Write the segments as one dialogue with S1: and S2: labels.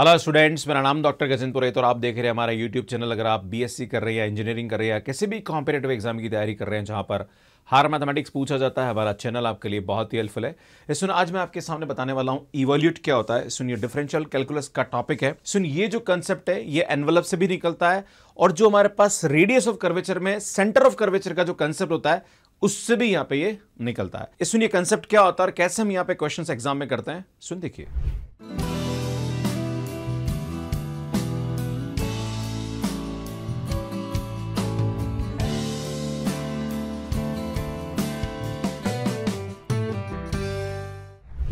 S1: hello students मेरा नाम doctor Gajendra पुरे तो आप देख रहे हैं हमारा यूट्यूब चैनल अगर आप बीएससी कर रहे हैं इंजीनियरिंग कर रहे हैं किसी भी कॉम्पिटेटिव एग्जाम की तैयारी कर रहे हैं जहां पर हार मैथमेटिक्स पूछा जाता है हमारा चैनल आपके लिए बहुत ही हेल्पफुल है सुन आज मैं आपके सामने बताने वाला हूँ इवोल्यूट क्या होता है सुन ये डिफरेंशियल कैलकुलस का टॉपिक है सुन ये जो कंसेप्ट है ये एनवलप से भी निकलता है और जो हमारे पास रेडियस ऑफ कर्वेचर में सेंटर ऑफ कर्वेचर का जो कंसेप्ट होता है उससे भी यहाँ पे ये निकलता है सुन ये कंसेप्ट क्या होता है और कैसे हम यहाँ पे क्वेश्चन एग्जाम में करते हैं सुन देखिए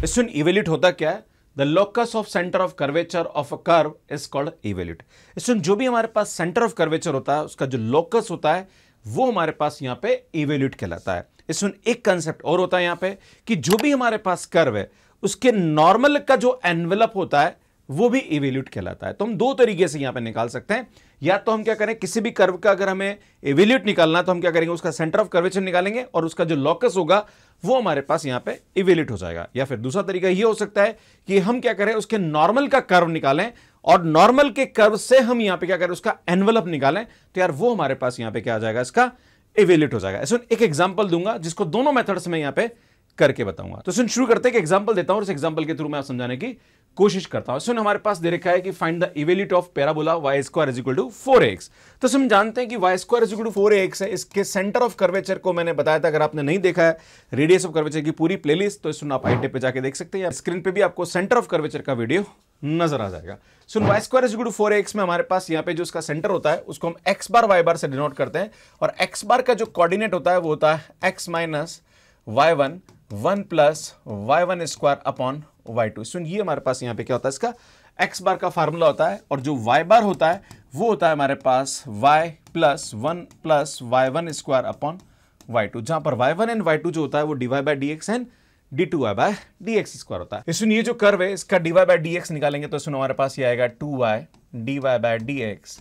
S1: क्वेश्चन इवेल्यूट होता क्या है the locus of centre of curvature of a curve is called evolute question जो भी हमारे पास सेंटर ऑफ कर्वेचर होता है उसका जो लोकस होता है वो हमारे पास यहाँ पे इवेल्यूट कहलाता है इसमें एक कंसेप्ट और होता है यहाँ पे कि जो भी हमारे पास कर्व है उसके नॉर्मल का जो एनवेलप होता है वो भी इवेल्यूट कहलाता है तो हम दो तरीके से यहां पे निकाल सकते हैं या तो हम क्या करें किसी भी कर्व का अगर हमें इवेल्यूट निकालना तो हम क्या करेंगे उसका सेंटर ऑफ कर्वेचर निकालेंगे और उसका जो लॉकस होगा वो हमारे पास यहां पे इवेल्यूट हो जाएगा या फिर दूसरा तरीका यह हो सकता है कि हम क्या करें उसके नॉर्मल का कर्व निकालें और नॉर्मल के कर्व से हम यहां पर क्या करें उसका एनवलप निकालें तो यार वो हमारे पास यहां पर क्या आ जाएगा इसका इवेल्यूट हो जाएगा इसमें एक एग्जाम्पल दूंगा जिसको दोनों मेथड्स में यहां पर करके बताऊंगा तो सुन शुरू करते हैं कि एग्जांपल देता हूं और इस एग्जांपल के थ्रू मैं आप समझाने की कोशिश करता हूं सुन हमारे पास दे रखा है कि find the evolute of parabola y square is equal to four x तो सुन जानते हैं कि y square is equal to four x है इसके सेंटर ऑफ कर्वेचर को मैंने बताया था अगर आपने नहीं देखा है रेडियस ऑफ कर्वेचर की पूरी प्लेलिस्ट तो सुन आप आईटे पे जाके देख सकते हैं स्क्रीन पर भी आपको सेंटर ऑफ कर्वेचर का वीडियो नजर आ जाएगा सुन y square is to four x में हमारे पास यहाँ पे जो उसका सेंटर होता है उसको हम एक्स बार वाई बार से डिनोट करते हैं और एक्स बार का जो कॉर्डिनेट होता है वो होता है x minus y one one plus y one square upon y two student ये हमारे पास यहाँ पे क्या होता है इसका एक्स बार का फार्मूला होता है और जो वाई बार होता है वो होता है हमारे पास y plus one plus y one square upon y two जहाँ पर y one and y two जो होता है वो d y by d x and d two y by d x square होता है इसमें ये जो कर्व है इसका d y by d x निकालेंगे तो इसमें हमारे पास ये आएगा two y d y by d x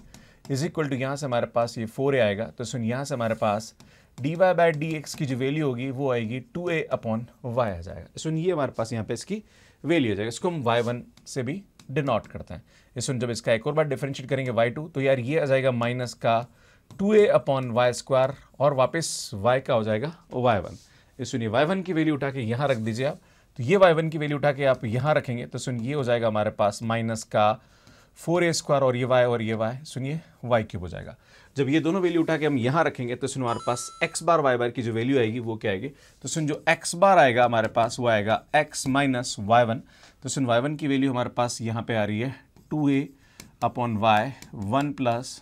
S1: is equal to यहाँ से हमारे पास ये फोर ए आएगा तो सुन यहाँ से हमारे पास d y by d x की जो वैल्यू होगी वो आएगी टू ए अपॉन वाई आ जाएगा सुन ये हमारे पास यहाँ पे इसकी वे लिया जाएगा इसको हम वाई वन से भी डिनोट करते हैं इस जब इसका एक और बार डिफ्रेंशिएट करेंगे वाई टू तो यार ये आ जाएगा माइनस का two a upon y square और वापस वाई का हो जाएगा वाई वन सुनिए वाई वन की वैल्यू उठा के यहाँ रख दीजिए आप तो ये वाई वन की वैल्यू उठा के आप यहाँ रखेंगे तो सुनिए ये हो जाएगा हमारे पास माइनस का फोर ए स्क्वायर और ये वाई और ये वाई सुनिए वाई क्यूब हो जाएगा जब ये दोनों वैल्यू उठा के हम यहाँ रखेंगे तो सुन हमारे पास एक्स बार वाई बार की जो वैल्यू आएगी वो क्या आएगी तो सुन जो एक्स बार आएगा हमारे पास वो आएगा एक्स माइनस वाई वन तो सुन वाई वन की वैल्यू हमारे पास यहाँ पे आ रही है two a upon y one plus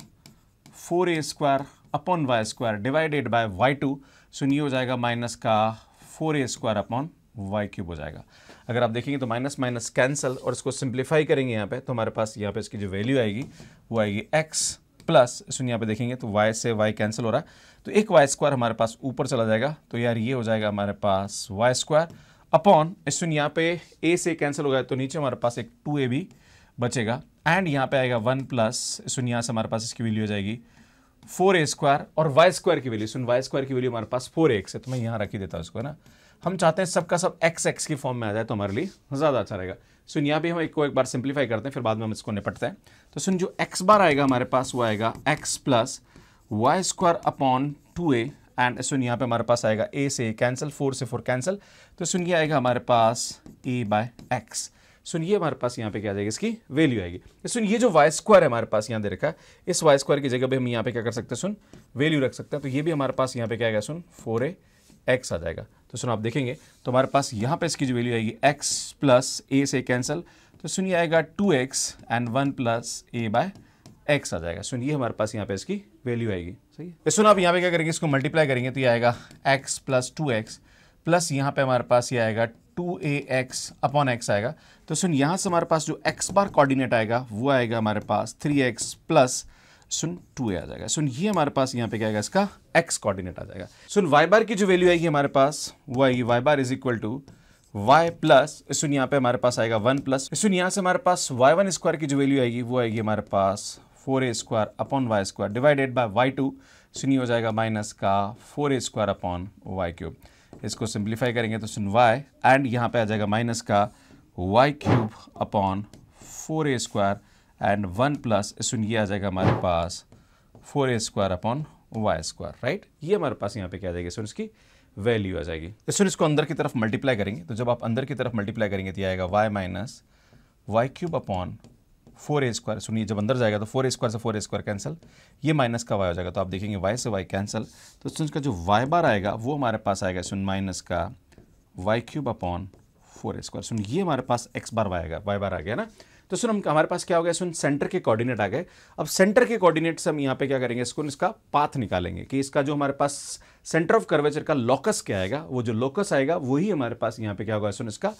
S1: four a square upon y square divided by y two सुन ये हो जाएगा माइनस का four a square upon y cube हो जाएगा अगर आप देखेंगे तो माइनस माइनस कैंसल और इसको सिंप्लीफाई करेंगे यहाँ पे तो हमारे पास यहाँ पे इसकी जो वैल्यू आएगी वो आएगी एक्स प्लस इसमें यहाँ पे देखेंगे तो वाई से वाई कैंसिल हो रहा है तो एक वाई स्क्वायर हमारे पास ऊपर चला जाएगा तो यार ये हो जाएगा हमारे पास वाई स्क्वायर अपॉन सुन यहाँ पे ए से कैंसिल हो गया तो नीचे हमारे पास एक टू ए भी बचेगा एंड यहाँ पे आएगा वन प्लस सुन यहाँ से हमारे पास इसकी वैल्यू हो जाएगी फोर ए स्क्वायर और वाई स्क्वायर की वैल्यू सुन वाई स्क्वायर की वैल्यू हमारे पास फोर एक्स है तो मैं यहाँ रख ही देता हूँ इसको है ना हम चाहते हैं सबका सब एक्स एक्स की फॉर्म में आ जाए तो हमारे लिए ज़्यादा अच्छा रहेगा सुन यहाँ भी हम एक को एक बार सिंप्लीफाई करते हैं फिर बाद में हम इसको निपटते हैं तो सुन जो एक्स बार आएगा हमारे पास वो आएगा x plus y square upon two a and सुन यहाँ पे हमारे पास आएगा ए से कैंसिल फोर से फोर कैंसिल तो सुन ये आएगा हमारे पास ए बाय एक्स सुन ये हमारे पास यहाँ पे क्या आ जाएगी इसकी वैल्यू आएगी तो सुन ये जो वाई स्क्वायर है हमारे पास यहाँ दे रखा है इस वाई स्क्वायर की जगह भी हम यहाँ पे क्या कर सकते हैं सुन वैल्यू रख सकते हैं तो ये भी हमारे पास यहाँ पे क्या आएगा सुन फोर ए एक्स आ जाएगा तो सुनो आप देखेंगे तो हमारे पास यहाँ पे इसकी जो वैल्यू आएगी एक्स प्लस ए से कैंसिल तो सुनिए आएगा two x and one plus a by x आ जाएगा सुनिए हमारे पास यहाँ पे इसकी वैल्यू आएगी सही है तो सुनो आप यहाँ पे क्या करेंगे इसको मल्टीप्लाई करेंगे तो ये आएगा x plus two x plus यहाँ पे हमारे पास ये आएगा two a x upon x आएगा तो सुन यहाँ से हमारे पास जो एक्स बार कोऑर्डिनेट आएगा वो आएगा हमारे पास थ्री एक्स प्लस सुन टू ए आ जाएगा सुन ये हमारे पास यहाँ पे क्या आएगा इसका एक्स कोऑर्डिनेट आ जाएगा सुन वाई बार की जो वैल्यू आएगी हमारे पास वो आएगी y bar is equal to y plus सुन यहाँ पे हमारे पास आएगा वन प्लस सुन यहाँ से हमारे पास वाई वन स्क्वायर की जो वैल्यू आएगी वो आएगी हमारे पास four a square upon y square divided by y two सुन ये हो जाएगा माइनस का four a square upon y cube इसको सिंप्लीफाई करेंगे तो सुन y एंड यहाँ पे आ जाएगा माइनस का y cube upon four a square and one plus सुन ये आ जाएगा हमारे पास four a square upon y square right ये हमारे पास यहाँ पे क्या आ जाएगी सुन इसकी वैल्यू आ जाएगी तो सुन इसको अंदर की तरफ मल्टीप्लाई करेंगे तो जब आप अंदर की तरफ मल्टीप्लाई करेंगे तो आएगा y minus y cube upon four a square सुनिए जब अंदर जाएगा तो फोर ए स्क्वायर से फोर ए स्क्वायर कैंसिल ये माइनस का वाई हो जाएगा तो आप देखेंगे वाई से वाई कैंसिल तो सुन इसका जो वाई बार आएगा वो हमारे पास आएगा सुन माइनस का y cube upon four a square सुन ये हमारे पास एक्स बार वाई आएगा वाई बार आ गया ना तो सुन हम हमारे पास क्या हो गया सुन सेंटर के कोऑर्डिनेट आ गए अब सेंटर के कोऑर्डिनेट से हम यहाँ पे क्या करेंगे इसको इसका पाथ निकालेंगे कि इसका जो हमारे पास सेंटर ऑफ कर्वेचर का लोकस क्या आएगा वो जो लोकस आएगा वही हमारे पास यहाँ पे क्या होगा सुन इसका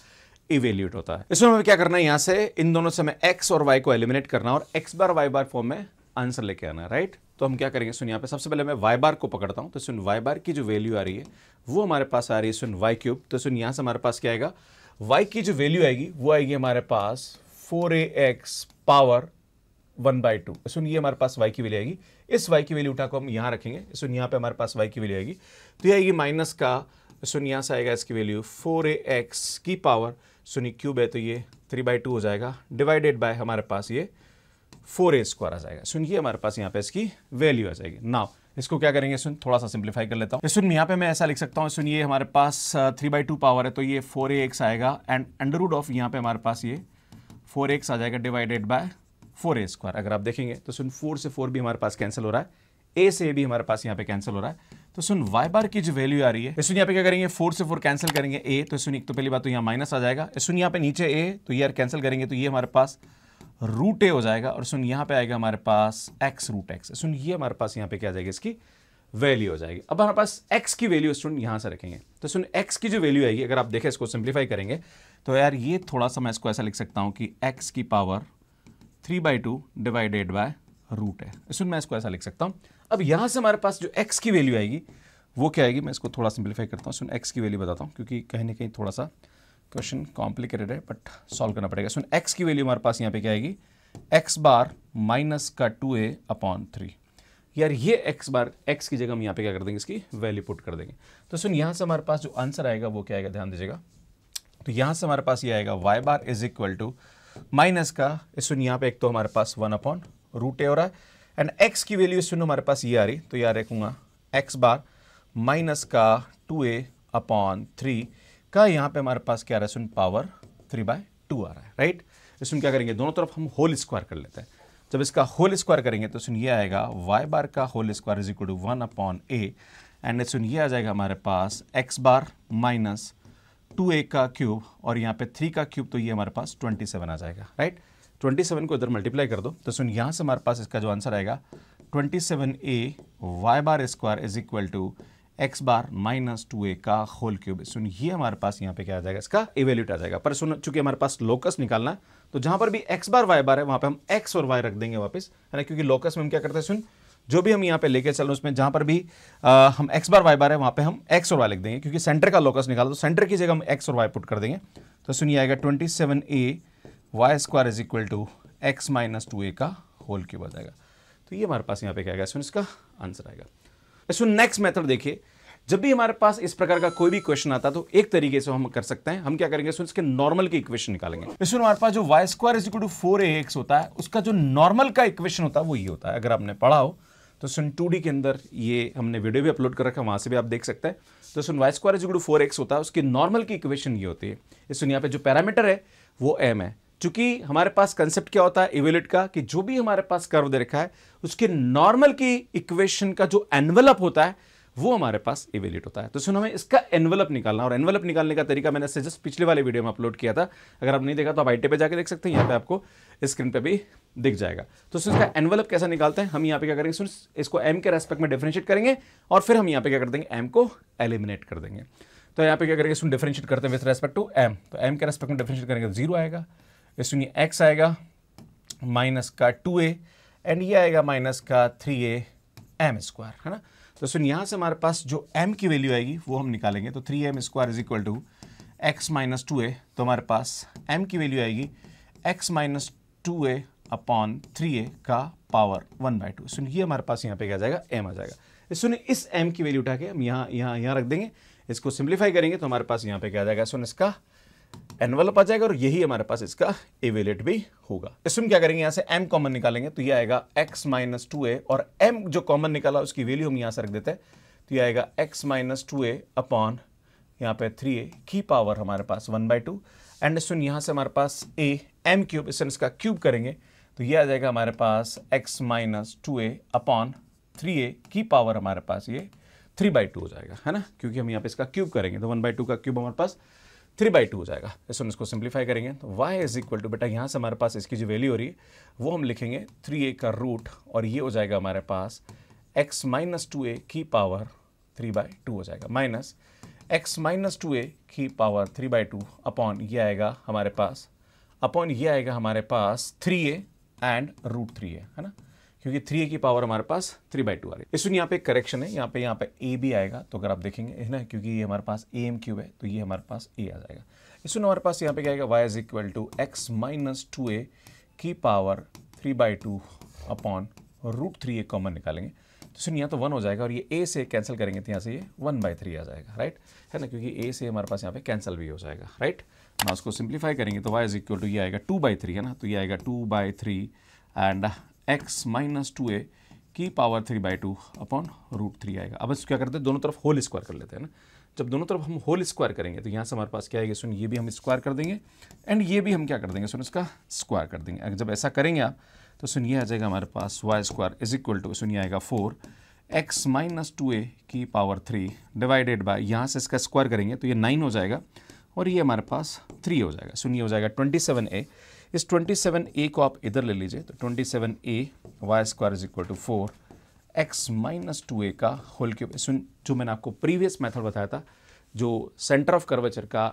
S1: इवेल्यूट होता है इसमें हमें क्या करना है यहाँ से इन दोनों से हमें एक्स और वाई को एलिमिनेट करना और x bar y bar form में आंसर लेके आना राइट तो हम क्या करेंगे सुन यहाँ पे सबसे पहले मैं वाई बार को पकड़ता हूँ तो सुन वाई बार की जो वैल्यू आ रही है वो हमारे पास आ रही है सुन वाई क्यूब तो सुन यहाँ से हमारे पास क्या आएगा वाई की जो वैल्यू आएगी वो आएगी हमारे पास four a x power one by two सुन ये हमारे पास वाई की वैल्यू आएगी इस वाई की वैल्यू उठा को हम यहाँ रखेंगे सुन यहाँ पे हमारे पास वाई की वैल्यू आएगी तो ये आएगी माइनस का सुन यहाँ से आएगा इसकी वैल्यू फोर ए एक्स की पावर सुनी क्यूब है तो ये थ्री बाई टू हो जाएगा डिवाइडेड बाय हमारे पास ये फोर ए स्क्वायर आ जाएगा सुन ये हमारे पास यहाँ पे इसकी वैल्यू आ जाएगी नाव इसको क्या करेंगे सुन थोड़ा सा सिंप्लीफाई कर लेता हूँ सुन यहाँ पे मैं ऐसा लिख सकता हूँ सुन ये हमारे पास थ्री बाई टू पावर है तो ये फोर ए एक्स आएगा एंड अंडर रूड ऑफ यहाँ पे हमारे पास ये फोर एक्स आ जाएगा divided by four a square अगर आप देखेंगे तो सुन फोर से फोर भी हमारे पास कैंसिल हो रहा है ए से ए भी हमारे पास यहाँ पे कैंसिल हो रहा है तो सुन वाई बार की जो वैल्यू आ रही है सुन यहाँ पे क्या करेंगे फोर से फोर कैंसिल करेंगे ए तो सुन एक तो पहली बात तो यहाँ माइनस आ जाएगा सुन यहाँ पे नीचे ए तो ये यार कैंसिल करेंगे तो ये हमारे पास रूट ए हो जाएगा और सुन यहाँ पे आएगा हमारे पास एक्स रूट एक्स सुन ये हमारे पास यहाँ पे क्या आ जाएगा इसकी वैल्यू हो जाएगी अब हमारे पास एक्स की वैल्यू स्टूडेंट यहाँ से रखेंगे तो सुन एक्स की जो वैल्यू आएगी अगर आप देखें इसको सिंप्लीफाई करेंगे तो यार ये थोड़ा सा मैं इसको ऐसा लिख सकता हूँ कि एक्स की power three by two divided by root है इसमें मैं इसको ऐसा लिख सकता हूँ अब यहाँ से हमारे पास जो एक्स की वैल्यू आएगी वो क्या आएगी मैं इसको थोड़ा सिंप्लीफाई करता हूँ सुन एक्स की वैल्यू बताता हूँ क्योंकि कहीं ना कहीं थोड़ा सा क्वेश्चन कॉम्प्लिकेटेड है बट सॉल्व करना पड़ेगा सुन एक्स की वैल्यू हमारे पास यहाँ पे क्या आएगी एक्स बार माइनस का टू ए अपॉन थ्री यार ये एक्स बार एक्स की जगह हम यहाँ पे क्या कर देंगे इसकी वैल्यू पुट कर देंगे तो सुन यहाँ से हमारे पास जो आंसर आएगा वो क्या आएगा ध्यान दीजिएगा तो यहाँ से हमारे पास ये आएगा y bar is equal to minus का इस सुन यहाँ पे एक तो हमारे पास वन अपॉन रूट ए हो रहा है एंड एक्स की वैल्यू सुन हमारे पास ये आ रही तो यहाँ रखूंगा एक्स बार माइनस का टू ए अपॉन थ्री का यहाँ पे हमारे पास क्या रहा है सुन पावर थ्री बाय टू आ रहा है राइट इसमें क्या करेंगे दोनों तरफ हम होल स्क्वायर कर लेते हैं जब इसका होल स्क्वायर करेंगे तो सुन ये आएगा वाई बार का whole square is equal to one upon a and सुन ये आ जाएगा हमारे पास x bar minus two a का क्यूब और यहाँ पे थ्री का क्यूब तो ये हमारे पास ट्वेंटी सेवन आ जाएगा राइट ट्वेंटी सेवन को इधर मल्टीप्लाई कर दो तो सुन यहाँ से हमारे पास इसका जो आंसर आएगा twenty seven a y bar square is equal to x bar minus two a का होल क्यूब सुन ये हमारे पास यहाँ पे क्या आ जाएगा इसका इवेल्यूट आ जाएगा पर सुन चूंकि हमारे पास लोकस निकालना है तो जहाँ पर भी एक्स बार वाई बार है वहाँ पे हम एक्स और वाई रख देंगे वापस है ना क्योंकि लोकस में हम क्या करते हैं सुन जो भी हम यहाँ पे लेके चलो उसमें जहाँ पर भी आ, हम एक्स बार वाई बार है वहाँ पे हम एक्स और वाई लिख देंगे क्योंकि सेंटर का लोकस निकाल तो सेंटर की जगह हम एक्स और वाई पुट कर देंगे तो सुनिए आएगा twenty seven a y square is equal to x minus two a का होल क्यूब आ जाएगा तो ये हमारे पास यहाँ पे क्या आएगा इसका आंसर आएगा सुन नेक्स्ट मेथड देखिए जब भी हमारे पास इस प्रकार का कोई भी क्वेश्चन आता है तो एक तरीके से हम कर सकते हैं हम क्या करेंगे इसके नॉर्मल की इक्वेशन निकालेंगे इसमें हमारे पास जो y square is equal to four a x होता है उसका जो नॉर्मल का इक्वेशन होता है वो ये होता है अगर आपने पढ़ा हो तो सुन टू डी के अंदर ये हमने वीडियो भी अपलोड कर रखा है वहाँ से भी आप देख सकते हैं तो सुन वाई स्क्वायर जो फोर एक्स होता है उसकी नॉर्मल की इक्वेशन ये होती है सुन यहाँ पे जो पैरामीटर है वो एम है चूंकि हमारे पास कंसेप्ट क्या होता है इवेलिट का कि जो भी हमारे पास कर्व दे रखा है उसके नॉर्मल की इक्वेशन का जो एनवलप होता है वो हमारे पास एवेलेट होता है तो सुनो हमें इसका एनवलप निकालना और एनवलप निकालने का तरीका मैंने जस्ट पिछले वाले वीडियो में अपलोड किया था अगर आप नहीं देखा तो आप आईटी पे जाकर देख सकते हैं यहाँ पे आपको स्क्रीन पे भी दिख जाएगा तो सुन इसका एनवलप कैसा निकालते हैं हम यहाँ पे क्या करेंगे सुन इसको एम के रेस्पेक्ट में डिफ्रेंशिएट करेंगे और फिर हम यहाँ पे क्या कर देंगे एम को एलिमिनेट कर देंगे तो यहाँ पे क्या करेंगे सुन डिफ्रेंशिएट करते हैं विथ रेस्पेक्ट टू एम तो एम के रेस्पेक्ट में डिफ्रेंशिएट करेंगे तो जीरो आएगा सुनिए एक्स आएगा माइनस का टू ए एंड ये आएगा माइनस का थ्री ए एम स्क्वायर है ना तो सुन यहाँ से हमारे पास जो m की वैल्यू आएगी वो हम निकालेंगे तो three m square is equal to x minus two a तो हमारे पास m की वैल्यू आएगी x minus two a upon three a का पावर वन बाई टू सुनिए हमारे पास यहाँ पे क्या जाएगा m आ जाएगा तो सुनिए इस m की वैल्यू उठा के हम यहाँ यहाँ यहाँ रख देंगे इसको सिंप्लीफाई करेंगे तो हमारे पास यहाँ पे क्या जाएगा सुन इसका एनवलप आ जाएगा और यही हमारे पास इसका एवेलेट भी होगा इसमें क्या करेंगे यहां से एम कॉमन निकालेंगे तो ये आएगा एक्स माइनस टू ए और एम जो कॉमन निकाला उसकी वैल्यू हम यहां से रख देते हैं तो ये आएगा x minus two a upon यहाँ पे ए की पावर हमारे पास वन बाई टू एंड सुन यहां से हमारे पास ए एम क्यूब इस इसका क्यूब करेंगे तो यह आ जाएगा हमारे पास x minus two upon three की पावर हमारे पास ये थ्री बाई टू हो जाएगा है ना क्योंकि हम यहाँ पे इसका क्यूब करेंगे तो वन बाई टू का क्यूब हमारे पास थ्री बाई टू हो जाएगा इस हम इसको सिंप्लीफाई करेंगे तो वाई इज इक्वल टू बेटा यहाँ से हमारे पास इसकी जो वैल्यू हो रही है वो हम लिखेंगे थ्री ए का रूट और ये हो जाएगा हमारे पास एक्स माइनस टू ए की पावर थ्री बाई टू हो जाएगा minus x minus two a की power three by two upon ये आएगा हमारे पास अपॉन ये आएगा हमारे पास three a and root three a है ना क्योंकि थ्री ए की पावर हमारे पास थ्री बाई टू आ रही है इसमें यहाँ पे करेक्शन है यहाँ पे यहाँ पे ए भी आएगा तो अगर आप देखेंगे है ना क्योंकि ये हमारे पास ए एम क्यूब है तो ये हमारे पास ए आ जाएगा इसमें हमारे पास यहाँ पे क्या आएगा y is equal to x minus two a की power three by two upon root three a common निकालेंगे तो सुनिए यहाँ तो वन हो जाएगा और ये ए से कैंसिल करेंगे तो यहाँ से ये वन बाई थ्री आ जाएगा राइट है ना क्योंकि ए से हमारे पास यहाँ पे कैंसिल भी हो जाएगा राइट ना उसको सिंप्लीफाई करेंगे तो वाई इज इक्वल टू ये आएगा टू बाई थ्री है ना तो ये आएगा two by three and x minus two a की power three by two upon root three आएगा अब इसको क्या करते हैं दोनों तरफ होल स्क्वायर कर लेते हैं ना जब दोनों तरफ हम होल स्क्वायर करेंगे तो यहाँ से हमारे पास क्या आएगा सुन ये भी हम स्क्वायर कर देंगे एंड ये भी हम क्या कर देंगे सुन इसका स्क्वायर कर देंगे अगर जब ऐसा करेंगे आप तो सुन ये आ जाएगा हमारे पास y square is equal to सुन ये आएगा four x minus two a की पावर थ्री डिवाइडेड बाय यहाँ से इसका स्क्वायर करेंगे तो ये नाइन हो जाएगा और ये हमारे पास थ्री हो जाएगा सुन ये हो जाएगा ट्वेंटी सेवन ए इस ए को आप इधर ले लीजिए तो seven a y square is equal to four x minus two a का होल क्यूब जो मैंने आपको प्रीवियस मेथड बताया था जो सेंटर ऑफ कर्वेचर का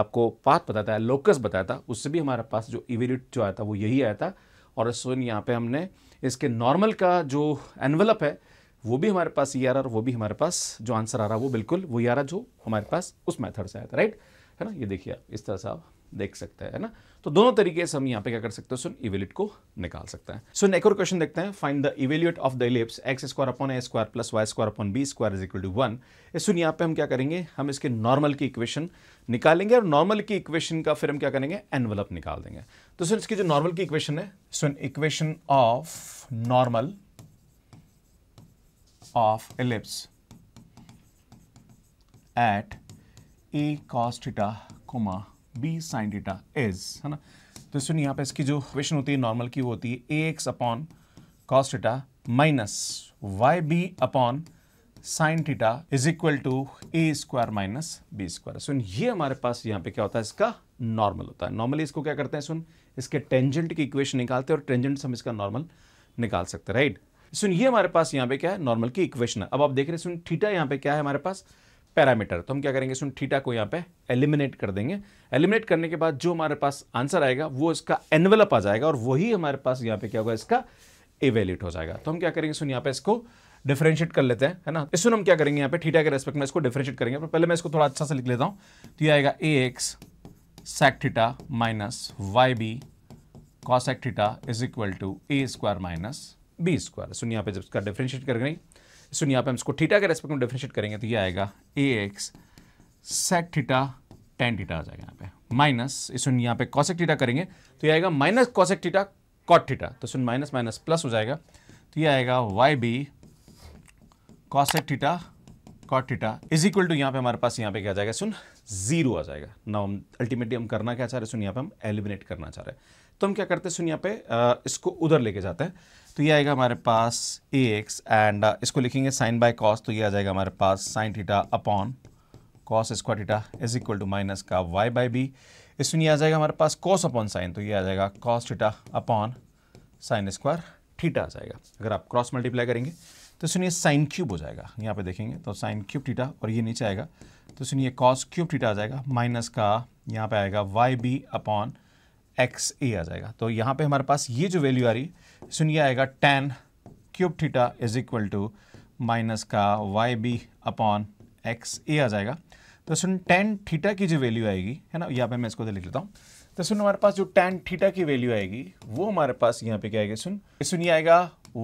S1: आपको पाथ बताया है लोकस बताया था उससे भी हमारे पास जो इवेल्यूट जो आया था वो यही आया था और सुन यहाँ पे हमने इसके नॉर्मल का जो एनवलप है वो भी हमारे पास ये आ रहा वो भी हमारे पास जो आंसर आ रहा वो बिल्कुल वो आ e रहा जो हमारे पास उस मेथड से आया था राइट है ना ये देखिए आप इस तरह से आप देख सकते हैं है ना तो दोनों तरीके से हम यहाँ पे क्या कर सकते हैं सुन इवेल्यूट को निकाल सकते हैं सुन एक और क्वेश्चन देखते हैं find the evolute of the ellipse x square upon a square plus y square upon b square is equal to one सुन यहाँ पे हम क्या करेंगे हम इसके नॉर्मल की इक्वेशन निकालेंगे और नॉर्मल की इक्वेशन का फिर हम क्या करेंगे एनवलप निकाल देंगे तो सुन इसकी जो नॉर्मल की इक्वेशन है सुन equation of normal of ellipse at a cos theta comma b sign डीटा is है ना तो सुनिए यहाँ पे इसकी जो क्वेश्चन होती है नॉर्मल की वो होती है a x upon cos theta minus y b upon sine theta is equal to a square minus b square सुन ये हमारे पास यहाँ पे क्या होता है इसका नॉर्मल होता है नॉर्मली इसको क्या करते हैं सुन इसके टेंजेंट की इक्वेशन निकालते हैं और टेंजेंट हम इसका नॉर्मल निकाल सकते हैं राइट सुन ये हमारे पास यहाँ पे क्या है नॉर्मल की इक्वेशन है अब आप देख रहे हैं सुन थीटा यहाँ पे क्या है हमारे पास पैरामीटर तो हम क्या करेंगे इसमें थीटा को यहाँ पे एलिमिनेट कर देंगे एलिमिनेट करने के बाद जो हमारे पास आंसर आएगा वो इसका एनवेलप आ जाएगा और वही हमारे पास यहाँ पे क्या होगा इसका एवेल्यूट हो जाएगा तो हम क्या करेंगे सुन यहाँ पे इसको डिफ्रेंशिएट कर लेते हैं है ना इसमें हम क्या करेंगे यहाँ पे थीटा के रेस्पेक्ट में इसको डिफरेंशिएट करेंगे पर पहले मैं इसको थोड़ा अच्छा से लिख लेता हूँ तो ये आएगा a x sec minus y b cosec theta is equal to a square minus b square सुन यहाँ पे जब इसका डिफरेंशिएट कर गई सुनिए आप हम इसको ठीटा के रेस्पेक्ट में डिफ्रेंशिएट करेंगे तो ये आएगा a x sec theta tan theta आ जाएगा यहाँ पे माइनस सुन यहाँ पे कॉसेक ठीटा करेंगे तो ये आएगा minus cosec theta cot theta तो सुन माइनस माइनस प्लस हो जाएगा तो ये आएगा y b cosec theta cot theta is equal to यहाँ पे हमारे पास यहाँ पे क्या जाएगा सुन जीरो आ जाएगा ना हम अल्टीमेटली हम करना क्या चाह रहे सुन यहाँ पे हम एलिमिनेट करना चाह रहे हैं तो हम क्या करते हैं सुनिया पे इसको उधर लेके जाते हैं तो ये आएगा हमारे पास ए एक्स एंड इसको लिखेंगे साइन बाय कॉस तो ये आ जाएगा हमारे पास sine theta upon cos square theta is equal to minus का वाई बाई बी इस सुनिए आ जाएगा हमारे पास कॉस अपॉन साइन तो ये आ जाएगा cos theta upon sine square theta आ जाएगा अगर आप क्रॉस मल्टीप्लाई करेंगे तो सुनिए साइन क्यूब हो जाएगा यहाँ पे देखेंगे तो साइन क्यूब थीटा और ये नीचे आएगा तो सुनिए कॉस क्यूब थीटा आ जाएगा माइनस का यहाँ पे आएगा y b upon x a आ जाएगा तो यहाँ पे हमारे पास ये जो वैल्यू आ रही सुनिए आएगा tan cube theta is equal to minus का y b upon x a आ जाएगा तो सुन टेन थीटा की जो वैल्यू आएगी है ना यहाँ पे मैं इसको तो लिख लेता हूँ तो सुन हमारे पास जो टेन थीटा की वैल्यू आएगी वो हमारे पास यहाँ पे क्या आएगी सुन सुनिए आएगा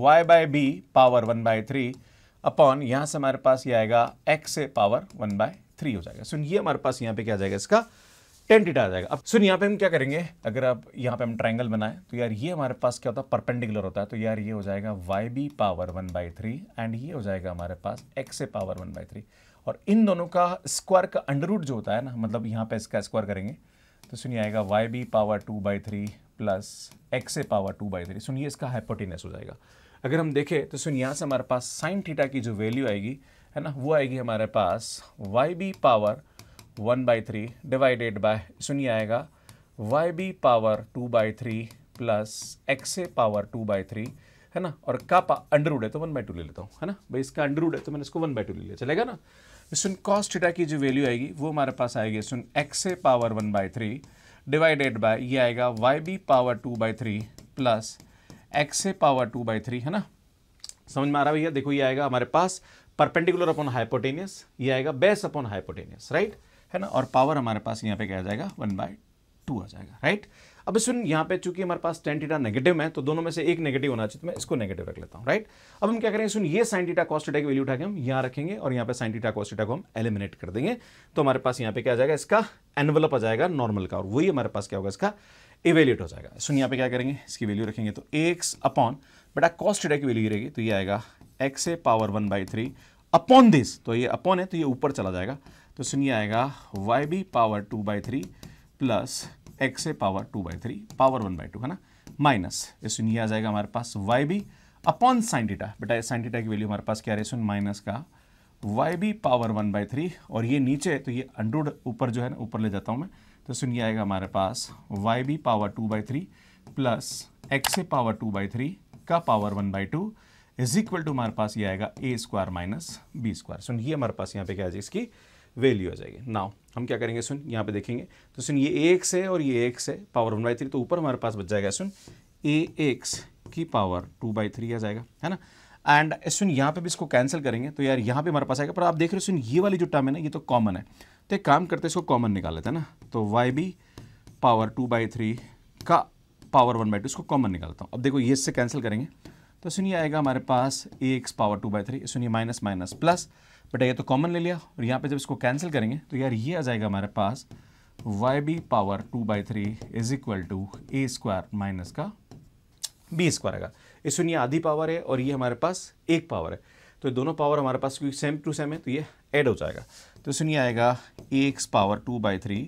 S1: y by b power one by three upon यहाँ से हमारे पास ये आएगा x से पावर वन बाय थ्री हो जाएगा सुन ये हमारे पास यहाँ पे क्या जाएगा इसका टेन टीटा आ जाएगा अब सुन यहाँ पे हम क्या करेंगे अगर आप यहाँ पे हम ट्राइंगल बनाए तो यार ये हमारे पास क्या होता है परपेंडिकुलर होता है तो यार ये हो जाएगा y b power one by three and ये हो जाएगा हमारे पास x a power one by three और इन दोनों का स्क्वायर का अंडर रूट जो होता है ना मतलब यहाँ पे इसका स्क्वायर करेंगे तो सुनिए आएगा y b power two by three plus x a power two by three सुनिए इसका हाइपोटिनस हो जाएगा अगर हम देखें तो सुनिए यहाँ से हमारे पास साइन थीटा की जो वैल्यू आएगी है ना वो आएगी हमारे पास y b power one by three divided by सुनिए आएगा y b power two by three plus x a power two by three है ना और का अंडर रूड है तो वन बाई टू ले लेता हूँ है ना भाई इसका अंडर रूड है तो मैंने इसको वन बाई टू ले लिया चलेगा ना सुन कॉस्ट थीटा की जो वैल्यू आएगी वो हमारे पास आएगी सुन x a power one by three divided by ये आएगा y b power two by three plus x a power two by three है ना समझ में आ रहा भैया देखो ये आएगा हमारे पास परपेंडिकुलर अपॉन हाइपोटेनियस ये आएगा बेस अपॉन हाइपोटेनियस राइट है ना और पावर हमारे पास यहाँ पे क्या आ जाएगा वन बाय टू आ जाएगा राइट अब सुन यहाँ पे चूंकि हमारे पास टेन टीटा नेगेटिव है तो दोनों में से एक नेगेटिव होना चाहिए तो मैं इसको नेगेटिव रख लेता हूँ राइट अब हम क्या करेंगे सुन ये साइन टीटा कॉस्ट टीटा की वैल्यू उठा के हम यहाँ रखेंगे और यहाँ पे साइन टीटा कॉस्ट टीटा को हम एलिमिनेट कर देंगे तो हमारे पास यहाँ पे क्या आ जाएगा इसका एनवलप आ जाएगा नॉर्मल का और वही हमारे पास क्या होगा इसका इवेल्यूट हो जाएगा सुन यहाँ पे क्या करेंगे इसकी वैल्यू रखेंगे तो एक्स अपॉन बेटा कॉस्ट टीटा की वैल्यू रहेगी तो ये आएगा x a power one by three upon this तो ये अपॉन है तो ये ऊपर चला जाएगा तो सुनिए आएगा y b power two by three plus x a power two by three power one by two है ना माइनस ये सुनिए आ जाएगा हमारे पास y b upon sine theta बेटा साइन डीटा की वैल्यू हमारे पास क्या रही सुन माइनस का y b power one by three और ये नीचे तो ये अंडरूड ऊपर जो है ना ऊपर ले जाता हूँ मैं तो सुनिए आएगा हमारे पास y b power two by three plus x a power two by three का power one by two is equal to हमारे पास ये आएगा a square minus b square सुन ये हमारे पास यहाँ पे क्या आ जाए इसकी वैल्यू आ जाएगी नाउ हम क्या करेंगे सुन यहाँ पे देखेंगे तो सुन ये एक एक्स है और ये एक्स है पावर वन बाई थ्री तो ऊपर हमारे पास बच जाएगा सुन ए एक्स की पावर टू बाई थ्री आ जाएगा है ना एंड सुन यहाँ पे भी इसको कैंसिल करेंगे तो यार यहाँ पे हमारे पास आएगा पर आप देख रहे हो सुन ये वाली जो टर्म है ना ये तो कॉमन है तो एक काम करते इसको कॉमन निकाल लेते हैं ना तो y b power two by three का पावर वन बाई टू इसको कॉमन निकालता हूँ अब देखो ये इससे कैंसिल करेंगे तो सुनिए आएगा हमारे पास a x power two by three सुनिए माइनस माइनस प्लस बेटा ये तो कॉमन ले लिया और यहाँ पे जब इसको कैंसिल करेंगे तो यार ये आ जाएगा हमारे पास y b power two by three is equal to a square minus का बी स्क्वायर आएगा इस सुनिए आधी पावर है और ये हमारे पास एक पावर है तो दोनों पावर हमारे पास क्योंकि सेम टू सेम है तो ये एड हो जाएगा तो सुनिए आएगा x power two by three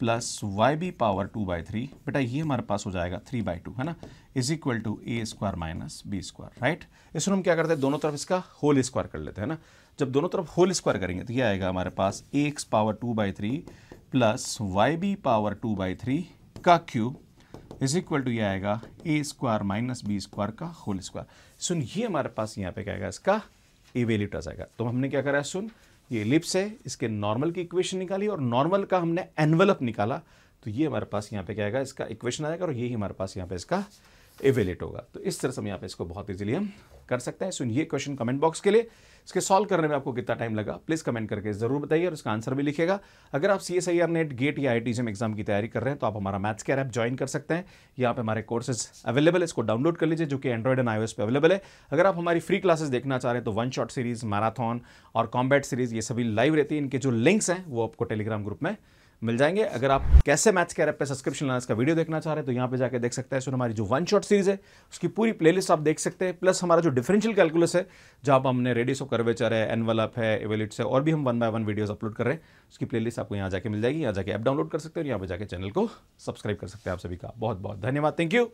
S1: plus y b power two by three बेटा ये हमारे पास हो जाएगा थ्री बाई टू है ना is equal to a square minus b square right इसमें हम क्या करते हैं दोनों तरफ इसका होल स्क्वायर कर लेते हैं ना जब दोनों तरफ होल स्क्वायर करेंगे तो ये आएगा हमारे पास a x power two by three plus y b power two by three का क्यूब इज इक्वल टू ये आएगा a square minus b square का होल स्क्वायर सुन ये हमारे पास यहाँ पे क्या आएगा इसका एवेल्यूट आ जाएगा तो हमने क्या करा है सुन ये लिप्स है इसके नॉर्मल की इक्वेशन निकाली और नॉर्मल का हमने एनवलप निकाला तो ये हमारे पास यहाँ पे क्या आएगा इसका इक्वेशन आएगा और यही हमारे पास यहाँ पे इसका एवेलेट होगा तो इस तरह से हम यहाँ पे इसको बहुत ईजिली हम कर सकते हैं सुनिए क्वेश्चन कमेंट बॉक्स के लिए इसके सॉल्व करने में आपको कितना टाइम लगा प्लीज़ कमेंट करके ज़रूर बताइए और इसका आंसर भी लिखेगा अगर आप C S I R NET GATE या आई टी एग्जाम की तैयारी कर रहे हैं तो आप हमारा मैथ्स केयर ऐप ज्वाइन कर सकते हैं यहाँ पे हमारे कोर्सेज अवेलेबल है इसको डाउनलोड कर लीजिए जो कि एंड्रॉइड एंड आई पे अवेलेबल है अगर आप हमारी फ्री क्लासेस देखना चाह रहे हैं तो वन शॉट सीरीज़ मैराथन और कॉम्बैट सीरीज़ ये सभी लाइव रहती है इनके जो लिंक्स हैं वो आपको टेलीग्राम ग्रुप में मिल जाएंगे अगर आप कैसे मैच के पे सब्सक्रिप्शन लाना इसका वीडियो देखना चाह रहे हैं तो यहाँ पे जाकर देख सकते हैं सो हमारी जो वन शॉट सीरीज है उसकी पूरी प्लेलिस्ट आप देख सकते हैं प्लस हमारा जो डिफरेंशियल कैलकुलस है जहाँ हमने रेडियस ऑफ कर्वेचर है एनवलप है एवेलिट्स है और भी हम one by one videos upload कर रहे हैं उसकी प्लेलिस्ट आपको यहाँ जाकर मिल जाएगी यहाँ जाकर ऐप डाउनलोड कर सकते हैं और यहाँ पर जाकर चैनल को सब्सक्राइब कर सकते हैं आप सभी का बहुत बहुत धन्यवाद थैंक यू